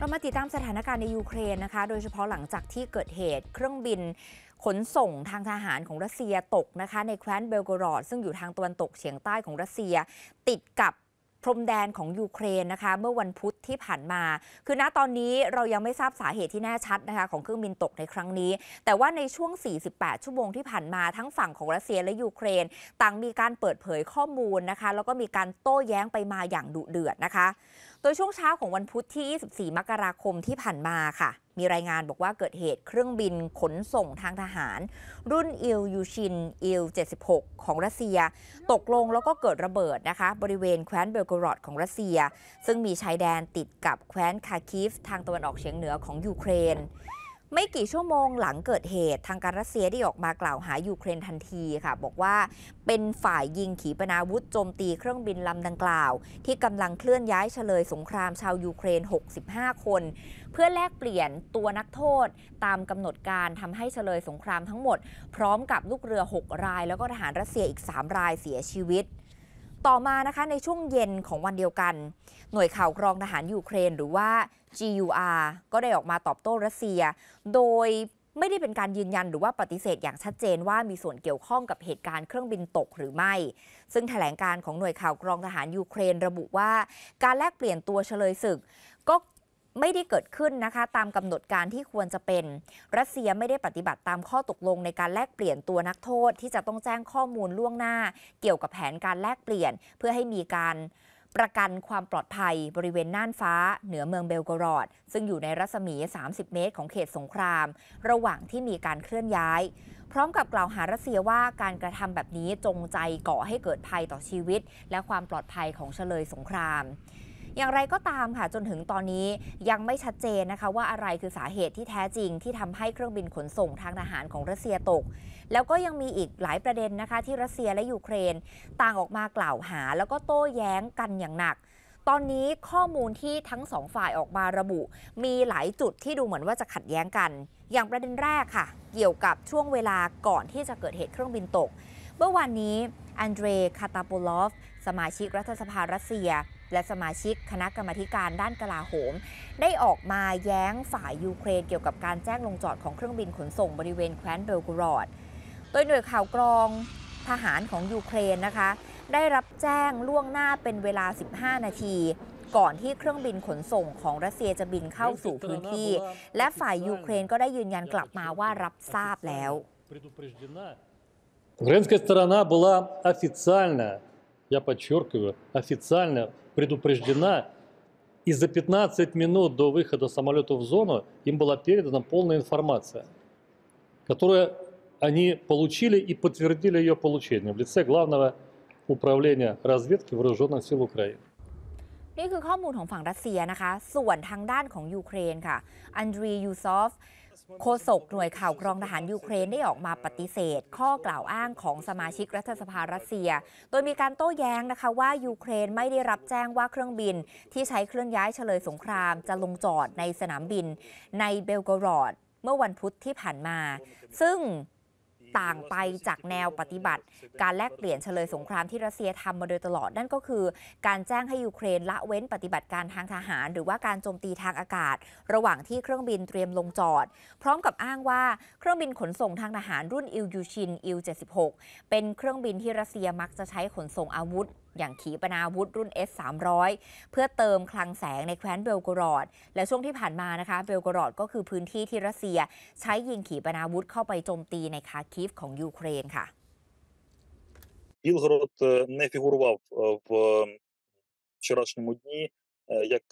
เรามาติดตามสถานการณ์ในยูเครนนะคะ โดยเฉพาะหลังจากที่เกิดเหตุเครื่องบินขนส่งทางทหารของรัสเซียตกนะคะในแคว้นเบลโกรอด ซึ่งอยู่ทางตะวันตกเฉียงใต้ของรัสเซีย ติดกับพรมแดนของยูเครนนะคะ เมื่อวันพุธที่ผ่านมา คือณตอนนี้เรายังไม่ทราบสาเหตุที่แน่ชัดนะคะของเครื่องบินตกในครั้งนี้ แต่ว่าในช่วง 48 ชั่วโมงที่ผ่านมาทั้งฝั่งของรัสเซียและยูเครน ต่างมีการเปิดเผยข้อมูลนะคะแล้วก็มีการโต้แย้งไปมาอย่างดุเดือดนะคะโดยช่วงเช้าของวันพุธที่ 24 มกราคมที่ผ่านมาค่ะ มีรายงานบอกว่าเกิดเหตุเครื่องบินขนส่งทางทหาร รุ่นอิลยูชินอิล76 ของรัสเซีย ตกลงแล้วก็เกิดระเบิดนะคะบริเวณแคว้นเบลกรอดของรัสเซีย ซึ่งมีชายแดนติดกับแคว้นคาคิฟทางตะวันออกเฉียงเหนือของยูเครนไม่กี่ชั่วโมงหลังเกิดเหตุทางการรัสเซียได้ออกมากล่าวหายูเครนทันทีค่ะ บอกว่าเป็นฝ่ายยิงขีปนาวุธโจมตีเครื่องบินลำดังกล่าว ที่กำลังเคลื่อนย้ายเฉลยสงครามชาวยูเครน 65 คน เพื่อแลกเปลี่ยนตัวนักโทษตามกำหนดการทำให้เฉลยสงครามทั้งหมดพร้อมกับลูกเรือ 6 รายแล้วก็ทหารรัสเซียอีก 3 รายเสียชีวิตต่อมานะคะในช่วงเย็นของวันเดียวกันหน่วยข่าวกรองทหารยูเครนหรือว่า GUR ก็ได้ออกมาตอบโต้รัสเซีย โดยไม่ได้เป็นการยืนยันหรือว่าปฏิเสธอย่างชัดเจนว่ามีส่วนเกี่ยวข้องกับเหตุการณ์เครื่องบินตกหรือไม่ ซึ่งแถลงการของหน่วยข่าวกรองทหารยูเครนระบุว่าการแลกเปลี่ยนตัวเฉลยศึกก็ไม่ได้เกิดขึ้นนะคะตามกำหนดการที่ควรจะเป็น รัสเซียไม่ได้ปฏิบัติตามข้อตกลงในการแลกเปลี่ยนตัวนักโทษ ที่จะต้องแจ้งข้อมูลล่วงหน้า เกี่ยวกับแผนการแลกเปลี่ยน เพื่อให้มีการประกันความปลอดภัย บริเวณน่านฟ้าเหนือเมืองเบลกรอด ซึ่งอยู่ในรัศมี 30 เมตรของเขตสงคราม ระหว่างที่มีการเคลื่อนย้าย พร้อมกับกล่าวหารัสเซียว่าการกระทำแบบนี้จงใจก่อให้เกิดภัยต่อชีวิต และความปลอดภัยของเฉลยสงครามอย่างไรก็ตามค่ะจนถึงตอนนี้ยังไม่ชัดเจนนะคะว่าอะไรคือสาเหตุที่แท้จริงที่ทำให้เครื่องบินขนส่งทางทหารของรัสเซียตก แล้วก็ยังมีอีกหลายประเด็นนะคะที่รัสเซียและยูเครน ต่างออกมากล่าวหา แล้วก็โต้แย้งกันอย่างหนัก ตอนนี้ข้อมูลที่ทั้งสองฝ่ายออกมาระบุ มีหลายจุดที่ดูเหมือนว่าจะขัดแย้งกัน อย่างประเด็นแรกค่ะ เกี่ยวกับช่วงเวลาก่อนที่จะเกิดเหตุเครื่องบินตก เมื่อวานนี้อันเดรคาตาโปลอฟสมาชิกรัฐสภารัสเซีย และสมาชิกคณะกรรมการด้านกลาโหม ได้ออกมาแย้งฝ่ายยูเครนเกี่ยวกับการแจ้งลงจอดของเครื่องบินขนส่งบริเวณ แคว้นเบลกรอดโดยหน่วยข่าวกรองทหารของยูเครนนะคะ ได้รับแจ้งล่วงหน้าเป็นเวลา 15 นาที ก่อนที่เครื่องบินขนส่งของรัสเซียจะบินเข้าสู่พื้นที่ และฝ่ายยูเครนก็ได้ยืนยันกลับมาว่ารับทราบแล้ว Украинская сторона была официально, я подчеркиваю, официально предупреждена, и за 15 минут до выхода самолета в зону им была передана полная информация, которую они получили и подтвердили ее получение в лице главного управления разведки Вооруженных сил Украины. นี่คือข้อมูลของฝั่งรัสเซียนะคะส่วนทางด้านของยูเครนค่ะอันดรียูซอฟโฆษกหน่วยข่าวกรองทหารยูเครนได้ออกมาปฏิเสธ ข้อกล่าวอ้างของสมาชิกรัฐสภารัสเซีย โดยมีการโต้แย้งนะคะว่ายูเครนไม่ได้รับแจ้งว่าเครื่องบิน ที่ใช้เคลื่อนย้ายเฉลยสงครามจะลงจอดในสนามบินในเบลกรอด เมื่อวันพุธที่ผ่านมา ซึ่งต่างไปจากแนวปฏิบัติ การแลกเปลี่ยนเฉลยสงครามที่รัสเซียทำมาโดยตลอดนั่นก็คือการแจ้งให้ยูเครนละเว้นปฏิบัติการทางทหาร หรือว่าการโจมตีทางอากาศระหว่างที่เครื่องบินเตรียมลงจอด พร้อมกับอ้างว่าเครื่องบินขนส่งทางทหารรุ่นอิลยูชินอิล76 เป็นเครื่องบินที่รัสเซียมักจะใช้ขนส่งอาวุธอย่างขีปนาวุธรุ่น S300 เพื่อเติมคลังแสงในแคว้นเบลกรอด และช่วงที่ผ่านมานะคะเบลกรอดก็คือพื้นที่ที่รัสเซีย ใช้ยิงขีปนาวุธเข้าไปโจมตีในคาคิฟของยูเครนค่ะบิลกรอดไม่ฟิกูร์วาฟวันชั่ีโมุงนี้ як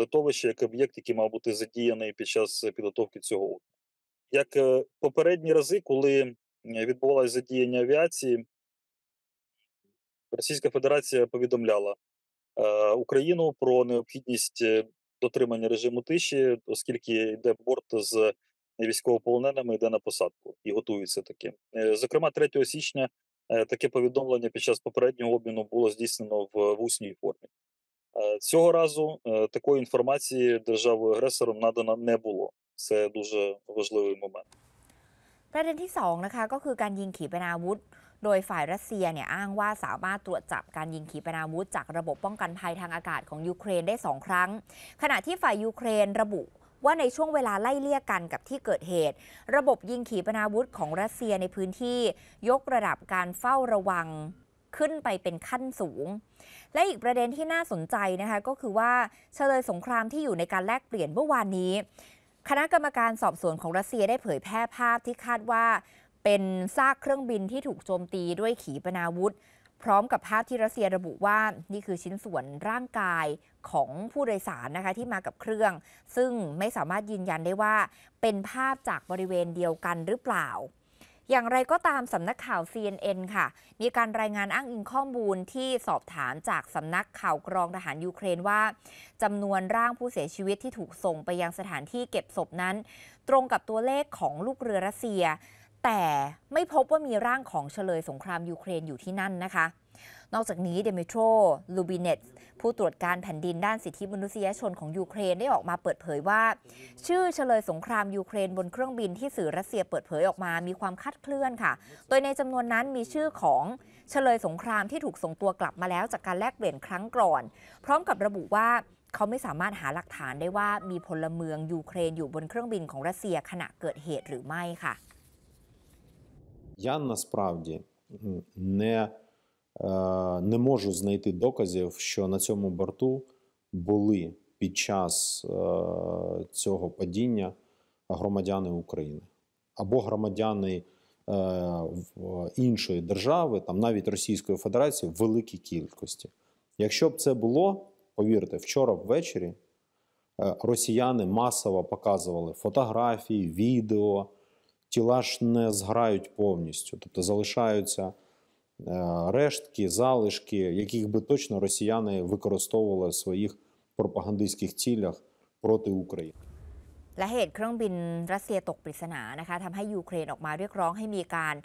литовище як об'єкт який мав бути з а д і я ป и й під час підготовки цього як п о п ่ р е д н і рази коли відбувалось задіяння авіації Російська Федерація повідомляла е, Україну про необхідність е, дотримання режиму тиші, оскільки йде борт з військовополоненими йде на посадку і готується таким. Е, зокрема, 3 січня е, таке повідомлення під час попереднього обміну було здійснено в, в усній формі. Е, цього разу е, такої інформації державою агресором надано не було. Це дуже важливий момент момент. ประเด็นที่2นะคะก็คือการยิงขีปนาวุธโดยฝ่ายรัสเซียเนี่ยอ้างว่าสามารถตรวจจับการยิงขีปนาวุธจากระบบป้องกันภัยทางอากาศของยูเครนได้ 2 ครั้ง ขณะที่ฝ่ายยูเครนระบุว่าในช่วงเวลาไล่เลี่ยกันกับที่เกิดเหตุ ระบบยิงขีปนาวุธของรัสเซียในพื้นที่ยกระดับการเฝ้าระวังขึ้นไปเป็นขั้นสูง และอีกประเด็นที่น่าสนใจนะคะก็คือว่าเฉลยสงครามที่อยู่ในการแลกเปลี่ยนเมื่อวานนี้ คณะกรรมการสอบสวนของรัสเซียได้เผยแพร่ภาพที่คาดว่าเป็นซากเครื่องบินที่ถูกโจมตีด้วยขีปนาวุธพร้อมกับภาพที่รัสเซียระบุว่านี่คือชิ้นส่วนร่างกายของผู้โดยสารนะคะที่มากับเครื่อง ซึ่งไม่สามารถยืนยันได้ว่าเป็นภาพจากบริเวณเดียวกันหรือเปล่า อย่างไรก็ตามสำนักข่าว CNN ค่ะ มีการรายงานอ้างอิงข้อมูลที่สอบถามจากสำนักข่าวกรองทหารยูเครนว่าจำนวนร่างผู้เสียชีวิตที่ถูกส่งไปยังสถานที่เก็บศพนั้น ตรงกับตัวเลขของลูกเรือรัสเซียแต่ไม่พบว่ามีร่างของเฉลยสงครามยูเครนอยู่ที่นั่นนะคะ นอกจากนี้เดมิโตรลูบิเนตผู้ตรวจการแผ่นดินด้านสิทธิมนุษยชนของยูเครนได้ออกมาเปิดเผยว่าชื่อเฉลยสงครามยูเครนบนเครื่องบินที่สื่อรัสเซียเปิดเผยออกมามีความคาดเคลื่อนค่ะ โดยในจำนวนนั้นมีชื่อของเฉลยสงครามที่ถูกส่งตัวกลับมาแล้วจากการแลกเปลี่ยนครั้งก่อน พร้อมกับระบุว่าเขาไม่สามารถหาหลักฐานได้ว่ามีพลเมืองยูเครนอยู่บนเครื่องบินของรัสเซียขณะเกิดเหตุหรือไม่ค่ะ Я насправді не е, не можу знайти доказів, що на цьому борту були під час е, цього падіння громадяни України або громадяни е, іншої держави, там навіть Російської Федерації, в великій кількості. Якщо б це було, повірте, вчора ввечері росіяни масово показували фотографії, відео тіла ж не зграють повністю, тобто залишаються е, рештки, залишки, яких би точно росіяни використовували в своїх пропагандистських цілях проти України. และเหตุเครื่องบินรัสเซียตกปริศนานะคะทำให้ยูเครนออกมาเรียกร้องให้มีการ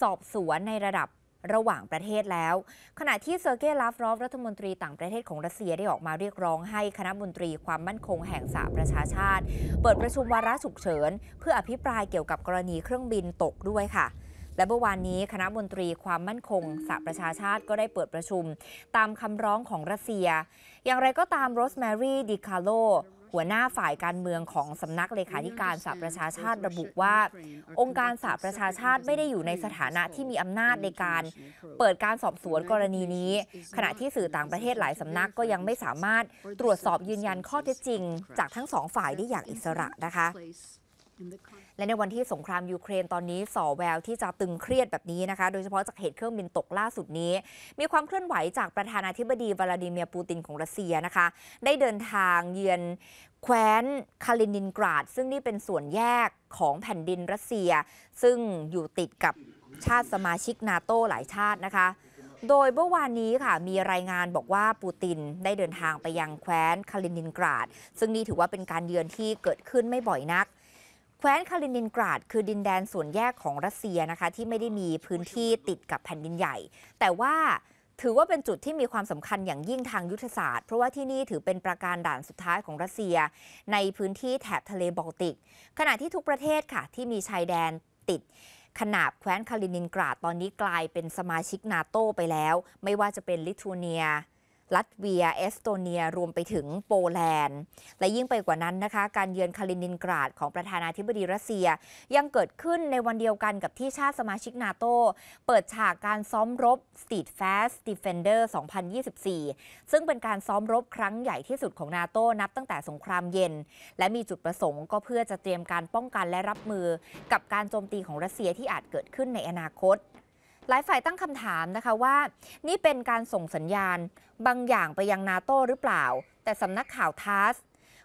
สอบสวนในระดับระหว่างประเทศแล้ว ขณะที่เซอร์เกย์ลาฟรอฟรัฐมนตรีต่างประเทศของรัสเซียได้ออกมาเรียกร้องให้คณะมนตรีความมั่นคงแห่งสหประชาชาติ เปิดประชุมวาระฉุกเฉิน เพื่ออภิปรายเกี่ยวกับกรณีเครื่องบินตกด้วยค่ะ และเมื่อวานนี้ คณะมนตรีความมั่นคงสหประชาชาติ ก็ได้เปิดประชุม ตามคำร้องของรัสเซีย อย่างไรก็ตามโรสแมรี่ดิคาโลหัวหน้าฝ่ายการเมืองของสำนักเลขาธิการสหประชาชาติระบุว่า องค์การสหประชาชาติไม่ได้อยู่ในสถานะที่มีอำนาจในการเปิดการสอบสวนกรณีนี้ ขณะที่สื่อต่างประเทศหลายสำนักก็ยังไม่สามารถตรวจสอบยืนยันข้อเท็จจริงจากทั้งสองฝ่ายได้อย่างอิสระนะคะและในวันที่สงครามยูเครนตอนนี้ส่อแวว ที่จะตึงเครียดแบบนี้นะคะโดยเฉพาะจากเหตุเครื่องบินตกล่าสุดนี้ มีความเคลื่อนไหวจากประธานาธิบดีวลาดิเมียร์ปูตินของรัสเซียนะคะ ได้เดินทางเยือนแคว้นคาลินินกราด ซึ่งนี่เป็นส่วนแยกของแผ่นดินรัสเซีย ซึ่งอยู่ติดกับชาติสมาชิกนาโตหลายชาตินะคะ โดยเมื่อวานนี้ค่ะ มีรายงานบอกว่าปูตินได้เดินทางไปยังแคว้นคาลินินกราด ซึ่งนี่ถือว่าเป็นการเยือนที่เกิดขึ้นไม่บ่อยนักแคว้นคาลินินกราดคือดินแดนส่วนแยกของรัสเซียนะคะที่ไม่ได้มีพื้นที่ติดกับแผ่นดินใหญ่ แต่ว่าถือว่าเป็นจุดที่มีความสำคัญอย่างยิ่งทางยุทธศาสตร์เพราะว่าที่นี่ถือเป็นประการด่านสุดท้ายของรัสเซีย ในพื้นที่แถบทะเลบอลติก ขณะที่ทุกประเทศค่ะที่มีชายแดนติด ขนาบแคว้นคาลินินกราดตอนนี้กลายเป็นสมาชิกนาโตไปแล้ว ไม่ว่าจะเป็นลิทัวเนียลัตเวียเอสโตเนียรวมไปถึงโปแลนด์ และยิ่งไปกว่านั้นนะคะ การเยือนคาลินินกราดของประธานาธิบดีรัสเซีย ยังเกิดขึ้นในวันเดียวกันกับที่ชาติสมาชิกนาโต เปิดฉากการซ้อมรบ Street Fast Defender 2024 ซึ่งเป็นการซ้อมรบครั้งใหญ่ที่สุดของนาโตนับตั้งแต่สงครามเย็น และมีจุดประสงค์ก็เพื่อจะเตรียมการป้องกันและรับมือ กับการโจมตีของรัสเซียที่อาจเกิดขึ้นในอนาคตหลายฝ่ายตั้งคำถามนะคะว่า นี่เป็นการส่งสัญญาณ บางอย่างไปยังนาโต้หรือเปล่า แต่สำนักข่าวทัส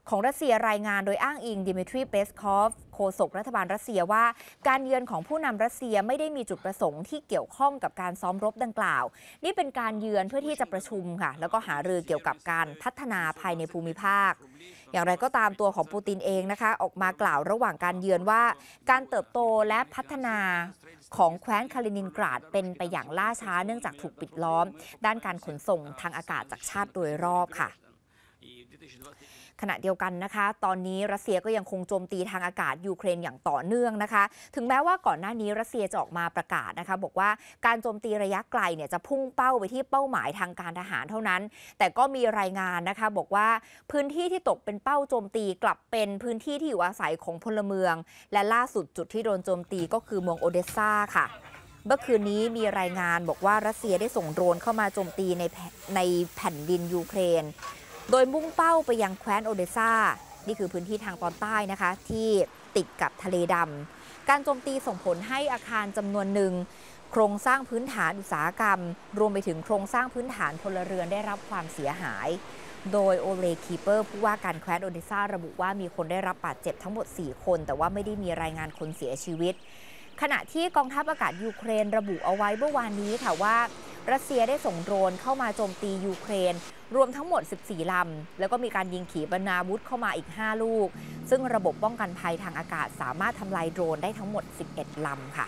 ของรัสเซียรายงานโดยอ้างอิง ดิมิทรีเปสคอฟโฆษกรัฐบาลรัสเซียว่า การเยือนของผู้นำรัสเซียไม่ได้มีจุดประสงค์ที่เกี่ยวข้องกับการซ้อมรบดังกล่าว นี่เป็นการเยือนเพื่อที่จะประชุมค่ะแล้วก็หารือเกี่ยวกับการพัฒนาภายในภูมิภาค อย่างไรก็ตามตัวของปูตินเองนะคะ ออกมากล่าวระหว่างการเยือนว่า การเติบโตและพัฒนาของแคว้นคาลินินกราดเป็นไปอย่างล่าช้า เนื่องจากถูกปิดล้อม ด้านการขนส่งทางอากาศจากชาติโดยรอบค่ะขณะเดียวกันนะคะ ตอนนี้รัสเซียก็ยังคงโจมตีทางอากาศยูเครนอย่างต่อเนื่องนะคะ ถึงแม้ว่าก่อนหน้านี้รัสเซียจะออกมาประกาศนะคะบอกว่าการโจมตีระยะไกลเนี่ยจะพุ่งเป้าไปที่เป้าหมายทางการทหารเท่านั้น แต่ก็มีรายงานนะคะ บอกว่าพื้นที่ที่ตกเป็นเป้าโจมตีกลับเป็นพื้นที่ที่อยู่อาศัยของพลเมืองและล่าสุดจุดที่โดนโจมตีก็คือเมืองโอเดสซาค่ะเมื่อคืนนี้มีรายงานบอกว่ารัสเซียได้ส่งโดรนเข้ามาโจมตีในในแผ่นดินยูเครนโดยมุ่งเป้าไปยังแคว้นโอเดซ่านี่คือพื้นที่ทางตอนใต้นะคะ ที่ติดกับทะเลดำ การโจมตีส่งผลให้อาคารจำนวนหนึ่ง โครงสร้างพื้นฐานอุตสาหกรรม รวมไปถึงโครงสร้างพื้นฐานพลเรือนได้รับความเสียหาย โดยโอเลคีเปอร์ผู้ว่าการแคว้นโอเดซ่าระบุว่ามีคนได้รับบาดเจ็บทั้งหมด 4 คน แต่ว่าไม่ได้มีรายงานคนเสียชีวิตขณะที่กองทัพอากาศยูเครนระบุเอาไว้เมื่อวานนี้ค่ะว่ารัสเซียได้ส่งโดรนเข้ามาโจมตียูเครน รวมทั้งหมด 14 ลำ แล้วก็มีการยิงขีปนาวุธเข้ามาอีก 5 ลูก ซึ่งระบบป้องกันภัยทางอากาศสามารถทำลายโดรนได้ทั้งหมด 11 ลำค่ะ